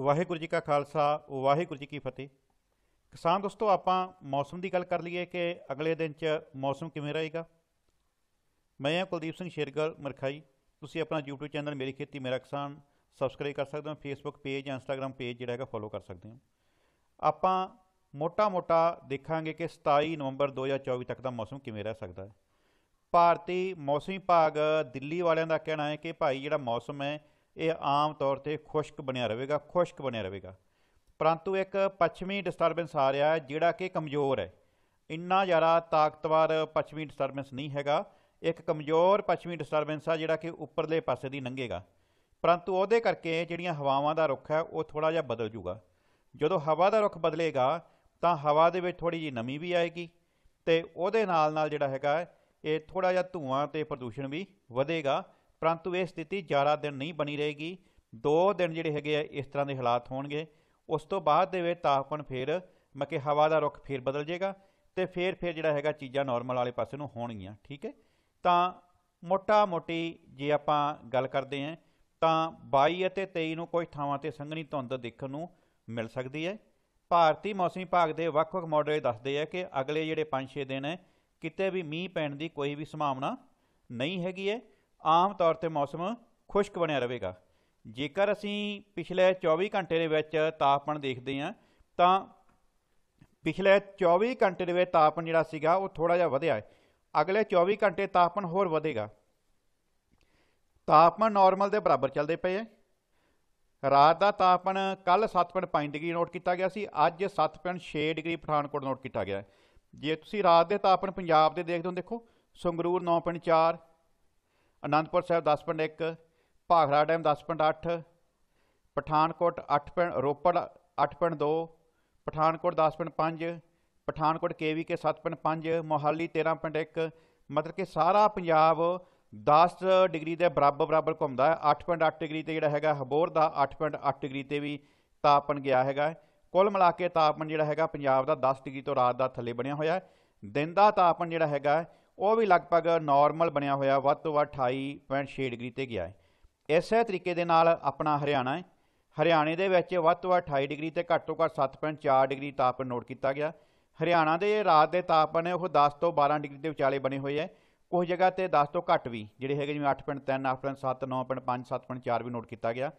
ਵਾਹਿਗੁਰੂ ਜੀ ਕਾ ਖਾਲਸਾ ਵਾਹਿਗੁਰੂ ਜੀ ਕੀ ਫਤਿਹ ਕਿਸਾਨ ਦੋਸਤੋ ਆਪਾਂ ਮੌਸਮ ਦੀ ਗੱਲ ਕਰ ਲਈਏ ਕਿ ਅਗਲੇ ਦਿਨ 'ਚ ਮੌਸਮ ਕਿਵੇਂ ਰਹੇਗਾ ਮੈਂ ਹਾਂ ਕੁਲਦੀਪ ਸਿੰਘ ਸ਼ੇਰਗਲ ਮਰਖਾਈ ਤੁਸੀਂ ਆਪਣਾ YouTube ਚੈਨਲ ਮੇਰੀ ਖੇਤੀ ਮੇਰਾ ਕਿਸਾਨ ਸਬਸਕ੍ਰਾਈਬ ਕਰ ਸਕਦੇ ਹੋ Facebook ਪੇਜ ਜਾਂ Instagram ਪੇਜ ਜਿਹੜਾ ਹੈਗਾ ਫੋਲੋ ਕਰ ਸਕਦੇ ਹੋ ਆਪਾਂ ਮੋਟਾ-ਮੋਟਾ ਦੇਖਾਂਗੇ ਕਿ 27 ਨਵੰਬਰ 2024 ਤੱਕ ਦਾ ਮੌਸਮ ਕਿਵੇਂ ਰਹਿ ਸਕਦਾ ਹੈ ਭਾਰਤੀ ਮੌਸਮੀ ਭਾਗ ਦਿੱਲੀ ਵਾਲਿਆਂ ਦਾ ਕਹਿਣਾ ਹੈ ਕਿ ਭਾਈ ਜਿਹੜਾ ਮੌਸਮ ਹੈ ਇਹ ਆਮ ਤੌਰ ਤੇ ਖੁਸ਼ਕ ਬਣਿਆ ਰਹੇਗਾ ਖੁਸ਼ਕ ਬਣਿਆ ਰਹੇਗਾ ਪਰੰਤੂ ਇੱਕ ਪੱਛਮੀ ਡਿਸਟਰਬੈਂਸ ਆ ਰਿਹਾ ਹੈ ਜਿਹੜਾ ਕਿ ਕਮਜ਼ੋਰ ਹੈ ਇੰਨਾ ਜ਼ਿਆਦਾ ਤਾਕਤਵਰ ਪੱਛਮੀ ਡਿਸਟਰਬੈਂਸ ਨਹੀਂ ਹੈਗਾ ਇੱਕ ਕਮਜ਼ੋਰ ਪੱਛਮੀ ਡਿਸਟਰਬੈਂਸ ਆ ਜਿਹੜਾ ਕਿ ਉੱਪਰਲੇ ਪਾਸੇ ਦੀ ਲੰਘੇਗਾ ਪਰੰਤੂ ਉਹਦੇ ਕਰਕੇ ਜਿਹੜੀਆਂ ਹਵਾਵਾਂ ਦਾ ਰੁਖ ਹੈ ਉਹ ਥੋੜਾ ਜਿਹਾ ਬਦਲ ਜੂਗਾ ਜਦੋਂ ਹਵਾ ਦਾ ਰੁਖ ਬਦਲੇਗਾ ਤਾਂ ਹਵਾ ਦੇ ਵਿੱਚ ਥੋੜੀ ਜੀ ਨਮੀ ਵੀ ਆਏਗੀ ਤੇ ਉਹਦੇ ਨਾਲ ਨਾਲ ਜਿਹੜਾ ਹੈਗਾ ਇਹ ਥੋੜਾ ਜਿਹਾ ਧੂਆਂ ਤੇ ਪ੍ਰਦੂਸ਼ਣ ਵੀ ਵਧੇਗਾ ਪਰੰਤੂ ਇਹ ਸਥਿਤੀ ਜ਼ਿਆਦਾ ਦਿਨ ਨਹੀਂ ਬਣੀ ਰਹੇਗੀ ਦੋ ਦਿਨ ਜਿਹੜੇ ਹੈਗੇ ਆ ਇਸ ਤਰ੍ਹਾਂ ਦੇ ਹਾਲਾਤ ਹੋਣਗੇ ਉਸ ਤੋਂ ਬਾਅਦ ਦੇ ਵਿੱਚ ਤਾਪਮਾਨ ਫੇਰ ਮਕੇ ਹਵਾ ਦਾ ਰੁਖ ਫੇਰ ਬਦਲ ਜਾਏਗਾ ਤੇ ਫੇਰ ਫੇਰ ਜਿਹੜਾ ਹੈਗਾ ਚੀਜ਼ਾਂ ਨਾਰਮਲ ਵਾਲੇ ਪਾਸੇ ਨੂੰ ਹੋਣਗੀਆਂ ਠੀਕ ਹੈ ਤਾਂ ਮੋਟਾ-ਮੋਟੀ ਜੇ ਆਪਾਂ ਗੱਲ ਕਰਦੇ ਹਾਂ ਤਾਂ 22 ਅਤੇ 23 ਨੂੰ ਕੁਝ ਥਾਵਾਂ ਤੇ ਸੰਘਣੀ ਧੁੰਦ ਦੇਖਣ ਨੂੰ ਮਿਲ ਸਕਦੀ ਹੈ ਭਾਰਤੀ ਮੌਸਮੀ ਵਿਭਾਗ ਦੇ ਵੱਖ-ਵੱਖ ਮਾਡਲ ਦੱਸਦੇ ਆ ਕਿ ਅਗਲੇ ਜਿਹੜੇ 5-6 ਦਿਨ ਹੈ ਕਿਤੇ ਵੀ ਮੀਂਹ ਪੈਣ ਦੀ ਕੋਈ ਵੀ ਸੰਭਾਵਨਾ ਨਹੀਂ ਹੈਗੀ ਹੈ ਆਮ ਤੌਰ ਤੇ ਮੌਸਮ ਖੁਸ਼ਕ ਬਣਿਆ ਰਹੇਗਾ ਜੇਕਰ ਅਸੀਂ ਪਿਛਲੇ 24 ਘੰਟੇ ਦੇ ਵਿੱਚ ਤਾਪਮਾਨ ਦੇਖਦੇ ਹਾਂ ਤਾਂ ਪਿਛਲੇ 24 ਘੰਟੇ ਦੇ ਵਿੱਚ ਤਾਪਮਾਨ ਜਿਹੜਾ ਸੀਗਾ ਉਹ ਥੋੜਾ ਜਿਹਾ ਵਧਿਆ ਹੈ ਅਗਲੇ 24 ਘੰਟੇ ਤਾਪਮਾਨ ਹੋਰ ਵਧੇਗਾ ਤਾਪਮਾਨ ਨਾਰਮਲ ਦੇ ਬਰਾਬਰ ਚੱਲਦੇ ਪਏ ਹੈ ਰਾਤ ਦਾ ਤਾਪਮਾਨ ਕੱਲ 7.5 ਡਿਗਰੀ ਨੋਟ ਕੀਤਾ ਗਿਆ ਸੀ ਅੱਜ 7.6 ਡਿਗਰੀ ਪਠਾਨਕੋਟ ਨੋਟ ਕੀਤਾ ਗਿਆ ਜੇ ਤੁਸੀਂ ਰਾਤ ਦੇ ਤਾਪਮਾਨ ਪੰਜਾਬ ਦੇ ਦੇਖਦੇ ਹੋ ਦੇਖੋ ਸੰਗਰੂਰ 9.4 ਅਨੰਦਪੁਰ ਸਾਹਿਬ 10.1 ਭਾਖੜਾ ਡੈਮ 10.8 ਪਠਾਨਕੋਟ 8. ਰੋਪੜ 8.2 ਪਠਾਨਕੋਟ 10.5 ਪਠਾਨਕੋਟ ਕੇਵੀਕੇ 7.5 ਮੋਹਾਲੀ 13.1 ਮਤਲਬ ਕਿ ਸਾਰਾ ਪੰਜਾਬ 10 ਡਿਗਰੀ ਦੇ ਬਰਾਬਰ ਬਰਾਬਰ ਘੁੰਮਦਾ ਹੈ 8.8 ਡਿਗਰੀ ਤੇ ਜਿਹੜਾ ਹੈਗਾ ਹਬੋਰ ਦਾ 8.8 ਡਿਗਰੀ ਤੇ ਵੀ ਤਾਪਮਨ ਗਿਆ ਹੈਗਾ ਕੁੱਲ ਮਿਲਾ ਕੇ ਤਾਪਮਨ ਜਿਹੜਾ ਹੈਗਾ ਪੰਜਾਬ ਦਾ 10 ਡਿਗਰੀ ਤੋਂ ਰਾਤ ਦਾ ਥੱਲੇ ਬਣਿਆ ਹੋਇਆ ਹੈ ਦਿਨ ਦਾ ਤਾਪਮਨ ਜਿਹੜਾ ਹੈਗਾ ਉਹ ਵੀ ਲਗਭਗ ਨਾਰਮਲ ਬਣਿਆ ਹੋਇਆ ਵੱਧ ਤੋਂ ਵੱਧ 28.6 ਡਿਗਰੀ ਤੇ ਗਿਆ ਹੈ ਇਸੇ ਤਰੀਕੇ ਦੇ ਨਾਲ ਆਪਣਾ ਹਰਿਆਣਾ ਹੈ ਹਰਿਆਣੇ ਦੇ ਵਿੱਚ ਵੱਧ ਤੋਂ ਵੱਧ 28 ਡਿਗਰੀ ਤੇ ਘੱਟ ਤੋਂ ਘੱਟ 7.4 ਡਿਗਰੀ ਤਾਪਮਾਨ ਨੋਟ ਕੀਤਾ ਗਿਆ ਹਰਿਆਣਾ ਦੇ ਰਾਤ ਦੇ ਤਾਪਮਾਨ ਨੇ ਉਹ 10 ਤੋਂ 12 ਡਿਗਰੀ ਦੇ ਵਿਚਾਲੇ ਬਣੇ ਹੋਏ ਹੈ ਕੁਝ ਜਗ੍ਹਾ ਤੇ 10 ਤੋਂ ਘੱਟ ਵੀ ਜਿਹੜੇ ਹੈਗੇ ਜਿਵੇਂ 8.3 8.7 9.5 7.4 ਵੀ ਨੋਟ ਕੀਤਾ ਗਿਆ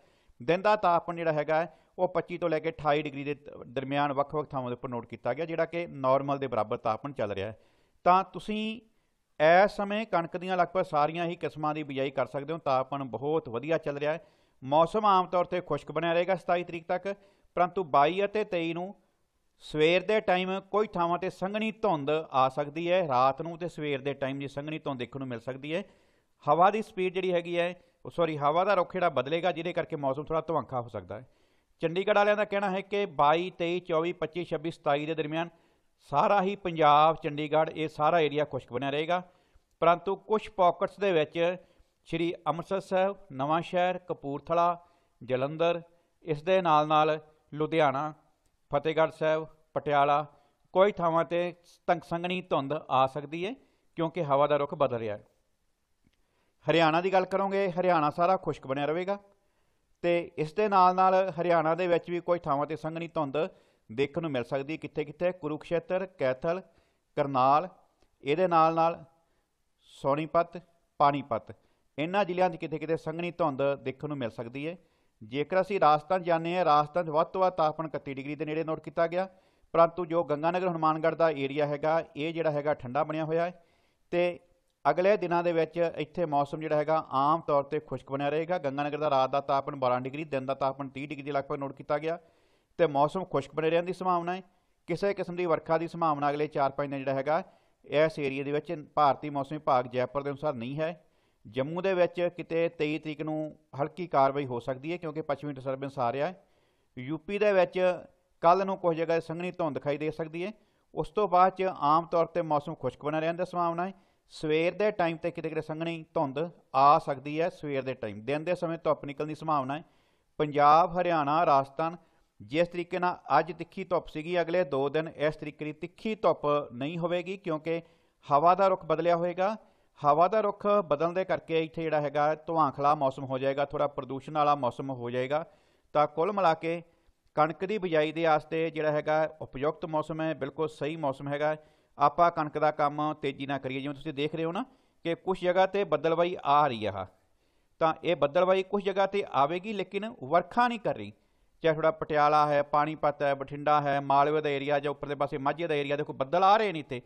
ਦਿਨ ਦਾ ਤਾਪਮਾਨ ਜਿਹੜਾ ਹੈਗਾ ਉਹ 25 ਤੋਂ ਲੈ ਕੇ 28 ਡਿਗਰੀ ਦੇ ਦਰਮਿਆਨ ਵੱਖ-ਵੱਖ ਥਾਵਾਂ ਦੇ ਉੱਪਰ ਨੋਟ ਕੀਤਾ ਗਿਆ ਜਿਹੜਾ ਕਿ ਨਾਰਮਲ ਦੇ ਬਰਾਬਰ ਤਾਪਮਾਨ ਚੱਲ ਰਿਹਾ ਹੈ ਤਾਂ ਤੁਸੀਂ ਇਸ ਸਮੇਂ ਕਣਕ ਦੀਆਂ ਲਗਭਗ ਸਾਰੀਆਂ ਹੀ ਕਿਸਮਾਂ ਦੀ ਬਿਜਾਈ ਕਰ ਸਕਦੇ ਹੋ ਤਾਪਮਾਨ ਬਹੁਤ ਵਧੀਆ ਚੱਲ ਰਿਹਾ ਹੈ ਮੌਸਮ ਆਮ ਤੌਰ ਤੇ ਖੁਸ਼ਕ ਬਣਿਆ ਰਹੇਗਾ 27 ਤਰੀਕ ਤੱਕ ਪਰੰਤੂ 22 ਅਤੇ 23 ਨੂੰ ਸਵੇਰ ਦੇ ਟਾਈਮ ਕੋਈ ਥਾਵਾਂ ਤੇ ਸੰਘਣੀ ਧੁੰਦ ਆ ਸਕਦੀ ਹੈ ਰਾਤ ਨੂੰ ਤੇ ਸਵੇਰ ਦੇ ਟਾਈਮ ਦੀ ਸੰਘਣੀ ਧੁੰਦ ਦੇਖਣ ਨੂੰ ਮਿਲ ਸਕਦੀ ਹੈ ਹਵਾ ਦੀ ਸਪੀਡ ਜਿਹੜੀ ਹੈਗੀ ਹੈ ਉਹ ਸੌਰੀ ਹਵਾ ਦਾ ਰੁਖ ਜਿਹੜਾ ਬਦਲੇਗਾ ਜਿਹਦੇ ਕਰਕੇ ਮੌਸਮ ਥੋੜਾ ਧੁਆਂਖਾ ਹੋ ਸਕਦਾ ਹੈ ਚੰਡੀਗੜ੍ਹ ਵਾਲਿਆਂ ਦਾ ਕਹਿਣਾ ਹੈ ਕਿ 22 23 24 25 26 27 ਦੇ ਦਰਮਿਆਨ ਸਾਰਾ ਹੀ ਪੰਜਾਬ ਚੰਡੀਗੜ੍ਹ ਇਹ ਸਾਰਾ ਏਰੀਆ ਖੁਸ਼ਕ ਬਣਿਆ ਰਹੇਗਾ ਪਰੰਤੂ ਕੁਝ ਪਾਕਟਸ ਦੇ ਵਿੱਚ ਸ਼੍ਰੀ ਅੰਮ੍ਰਿਤਸਰ ਸਾਹਿਬ ਨਵਾਂ ਸ਼ਹਿਰ ਕਪੂਰਥਲਾ ਜਲੰਧਰ ਇਸ ਦੇ ਨਾਲ-ਨਾਲ ਲੁਧਿਆਣਾ ਫਤਿਹਗੜ੍ਹ ਸਾਹਿਬ ਪਟਿਆਲਾ ਕੋਈ ਥਾਵਾਂ ਤੇ ਸੰਗਣੀ ਧੁੰਦ ਆ ਸਕਦੀ ਹੈ ਕਿਉਂਕਿ ਹਵਾ ਦਾ ਰੁਖ ਬਦਲ ਰਿਹਾ ਹੈ ਹਰਿਆਣਾ ਦੀ ਗੱਲ ਕਰੋਗੇ ਹਰਿਆਣਾ ਸਾਰਾ ਖੁਸ਼ਕ ਬਣਿਆ ਰਹੇਗਾ ਤੇ ਇਸ ਦੇ ਨਾਲ-ਨਾਲ ਹਰਿਆਣਾ ਦੇ ਵਿੱਚ ਵੀ ਕੋਈ ਥਾਵਾਂ ਤੇ ਸੰਗਣੀ ਧੁੰਦ ਦੇਖਣ ਨੂੰ ਮਿਲ ਸਕਦੀ ਹੈ ਕਿੱਥੇ ਕਿੱਥੇ ਕੁਰੂਖੇਤਰ ਕੈਥਲ ਕਰਨਾਲ ਇਹਦੇ ਨਾਲ ਨਾਲ ਸੋਣੀਪਤ ਪਾਣੀਪਤ ਇਹਨਾਂ ਜ਼ਿਲ੍ਹਿਆਂ 'ਚ ਕਿਤੇ ਕਿਤੇ ਸੰਘਣੀ ਧੁੰਦ ਦੇਖਣ ਨੂੰ ਮਿਲ ਸਕਦੀ ਹੈ ਜੇਕਰ ਅਸੀਂ ਰਾਜਸਥਾਨ ਜਾਂਦੇ ਹਾਂ ਰਾਜਸਥਾਨ 'ਚ ਵੱਧ ਤੋਂ ਵੱਧ ਤਾਪਮਾਨ 31 ਡਿਗਰੀ ਦੇ ਨੇੜੇ ਨੋਟ ਕੀਤਾ ਗਿਆ ਪਰੰਤੂ ਜੋ ਗੰਗਾਨਗਰ ਹਨੂਮਾਨਗੜ੍ਹ ਦਾ ਏਰੀਆ ਹੈਗਾ ਇਹ ਜਿਹੜਾ ਹੈਗਾ ਠੰਡਾ ਬਣਿਆ ਹੋਇਆ ਹੈ ਤੇ ਅਗਲੇ ਦਿਨਾਂ ਦੇ ਵਿੱਚ ਇੱਥੇ ਮੌਸਮ ਜਿਹੜਾ ਹੈਗਾ ਆਮ ਤੌਰ ਤੇ ਖੁਸ਼ਕ ਬਣਿਆ ਰਹੇਗਾ ਗੰਗਾਨਗਰ ਦਾ ਰਾਤ ਦਾ ਤਾਪਮਾਨ 12 ਡਿਗਰੀ ਦਿਨ ਦਾ ਤਾਪਮਾਨ 30 ਡਿਗਰੀ ਦੇ ਲਗਭਗ ਨੋਟ ਕੀਤਾ ਗਿਆ ਤੇ ਮੌਸਮ ਖੁਸ਼ਕ ਬਣੇ ਰਹਿਣ ਦੀ ਸੰਭਾਵਨਾ ਹੈ ਕਿਸੇ ਕਿਸਮ ਦੀ ਵਰਖਾ ਦੀ ਸੰਭਾਵਨਾ ਅਗਲੇ 4-5 ਦਿਨ ਜਿਹੜਾ ਹੈਗਾ ਇਸ ਏਰੀਆ ਦੇ ਵਿੱਚ ਭਾਰਤੀ ਮੌਸਮ ਵਿਭਾਗ ਜੈਪੁਰ ਦੇ ਅਨੁਸਾਰ ਨਹੀਂ ਹੈ ਜੰਮੂ ਦੇ ਵਿੱਚ ਕਿਤੇ 23 ਤਰੀਕ ਨੂੰ ਹਲਕੀ ਕਾਰਵਾਈ ਹੋ ਸਕਦੀ ਹੈ ਕਿਉਂਕਿ ਪੱਛਮੀ ਡਿਸਟਰਬੈਂਸ ਆ ਰਿਹਾ ਹੈ ਯੂਪੀ ਦੇ ਵਿੱਚ ਕੱਲ ਨੂੰ ਕੁਝ ਜਗ੍ਹਾ ਸੰਘਣੀ ਧੁੰਦ ਦਿਖਾਈ ਦੇ ਸਕਦੀ ਹੈ ਉਸ ਤੋਂ ਬਾਅਦ ਚ ਆਮ ਤੌਰ ਤੇ ਮੌਸਮ ਖੁਸ਼ਕ ਬਣਾ ਰਹਿਣ ਦੀ ਸੰਭਾਵਨਾ ਹੈ ਸਵੇਰ ਦੇ ਟਾਈਮ ਤੇ ਕਿਤੇ ਕਿਤੇ ਸੰਘਣੀ ਧੁੰਦ ਆ ਸਕਦੀ ਹੈ ਸਵੇਰ ਦੇ ਟਾਈਮ ਦਿਨ ਦੇ ਸਮੇਂ ਧੁੱਪ ਨਿਕਲਣ ਦੀ ਸੰਭਾਵਨਾ ਹੈ ਪੰਜਾਬ ਹਰਿਆਣਾ ਰਾਜਸਥਾਨ ਜਿਸ ਤਰੀਕੇ ਨਾਲ ਅੱਜ ਤਿੱਖੀ ਧੁੱਪ ਸੀਗੀ ਅਗਲੇ 2 ਦਿਨ ਇਸ ਤਰੀਕੇ ਦੀ ਤਿੱਖੀ ਧੁੱਪ ਨਹੀਂ ਹੋਵੇਗੀ ਕਿਉਂਕਿ ਹਵਾ ਦਾ ਰੁਖ ਬਦਲਿਆ ਹੋਏਗਾ ਹਵਾ ਦਾ ਰੁਖ ਬਦਲਣ ਦੇ ਕਰਕੇ ਇੱਥੇ ਜਿਹੜਾ ਹੈਗਾ ਧੁਆਂਖਲਾ ਮੌਸਮ ਹੋ ਜਾਏਗਾ ਥੋੜਾ ਪ੍ਰਦੂਸ਼ਣ ਵਾਲਾ ਮੌਸਮ ਹੋ ਜਾਏਗਾ ਤਾਂ ਕੁੱਲ ਮਿਲਾ ਕੇ ਕਣਕ ਦੀ ਬਿਜਾਈ ਦੇ ਆਸਤੇ ਜਿਹੜਾ ਹੈਗਾ ਉਪਯੁਕਤ ਮੌਸਮ ਹੈ ਬਿਲਕੁਲ ਸਹੀ ਮੌਸਮ ਹੈਗਾ ਆਪਾਂ ਕਣਕ ਦਾ ਕੰਮ ਤੇਜ਼ੀ ਨਾਲ ਕਰੀਏ ਜਿਵੇਂ ਤੁਸੀਂ ਦੇਖ ਰਹੇ ਹੋ ਨਾ ਕਿ ਕੁਝ ਜਗ੍ਹਾ ਤੇ ਬੱਦਲਬਾਈ ਆ ਰਹੀ ਹੈ ਤਾਂ ਇਹ ਬੱਦਲਬਾਈ ਕੁਝ ਜਗ੍ਹਾ ਤੇ ਆਵੇਗੀ ਲੇਕਿਨ ਵਰਖਾ ਨਹੀਂ ਕਰ ਰਹੀ ਚਾਹੇ ਥੋੜਾ ਪਟਿਆਲਾ ਹੈ ਪਾਣੀਪਤ ਹੈ ਬਠਿੰਡਾ ਹੈ ਮਾਲਵੇ ਦਾ ਏਰੀਆ ਜਾਂ ਉੱਪਰ ਦੇ ਪਾਸੇ ਮਾਝੇ ਦਾ ਏਰੀਆ ਦੇਖੋ ਬੱਦਲ ਆ ਰਹੇ ਨਹੀਂ ਤੇ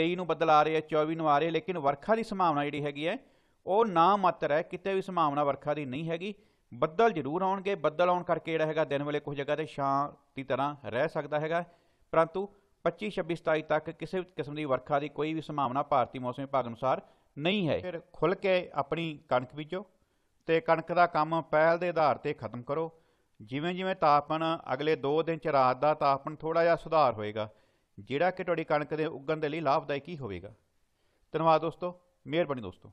23 ਨੂੰ ਬੱਦਲ ਆ ਰਹੇ ਆ 24 ਨੂੰ ਆ ਰਹੇ ਲੇਕਿਨ ਵਰਖਾ ਦੀ ਸੰਭਾਵਨਾ ਜਿਹੜੀ ਹੈਗੀ ਹੈ ਉਹ ਨਾ ਮਾਤਰ ਹੈ ਕਿਤੇ ਵੀ ਸੰਭਾਵਨਾ ਵਰਖਾ ਦੀ ਨਹੀਂ ਹੈਗੀ ਬੱਦਲ ਜ਼ਰੂਰ ਆਉਣਗੇ ਬੱਦਲ ਆਉਣ ਕਰਕੇ ਜਿਹੜਾ ਹੈਗਾ ਦਿਨ ਵੇਲੇ ਕੁਝ ਜਗ੍ਹਾ ਤੇ ਛਾਂ ਦੀ ਤਰ੍ਹਾਂ ਰਹਿ ਸਕਦਾ ਹੈਗਾ ਪਰੰਤੂ 25 26 27 ਤੱਕ ਕਿਸੇ ਵੀ ਕਿਸਮ ਦੀ ਵਰਖਾ ਦੀ ਕੋਈ ਵੀ ਸੰਭਾਵਨਾ ਭਾਰਤੀ ਮੌਸਮ ਵਿਭਾਗ ਅਨੁਸਾਰ ਨਹੀਂ ਹੈ ਫਿਰ ਖੁੱਲ ਕੇ ਆਪਣੀ ਕਣਕ ਬੀਜੋ ਤੇ ਕਣਕ ਦਾ ਕੰਮ ਪਹਿਲ ਦੇ ਆਧਾਰ ਤੇ ਖਤਮ ਕਰੋ ਜਿਵੇਂ-ਜਿਵੇਂ ਤਾਪਮਾਨ ਅਗਲੇ 2 ਦਿਨ ਚ ਰਾਤ ਦਾ ਤਾਪਮਾਨ ਥੋੜਾ ਜਿਹਾ ਸੁਧਾਰ ਹੋਏਗਾ ਜਿਹੜਾ ਕਿ ਤੁਹਾਡੀ ਕਣਕ ਦੇ ਉੱਗਣ ਦੇ ਲਈ ਲਾਭਦਾਇਕ ਹੀ ਹੋਵੇਗਾ ਧੰਨਵਾਦ ਦੋਸਤੋ ਮਿਹਰਬਾਨੀ ਦੋਸਤੋ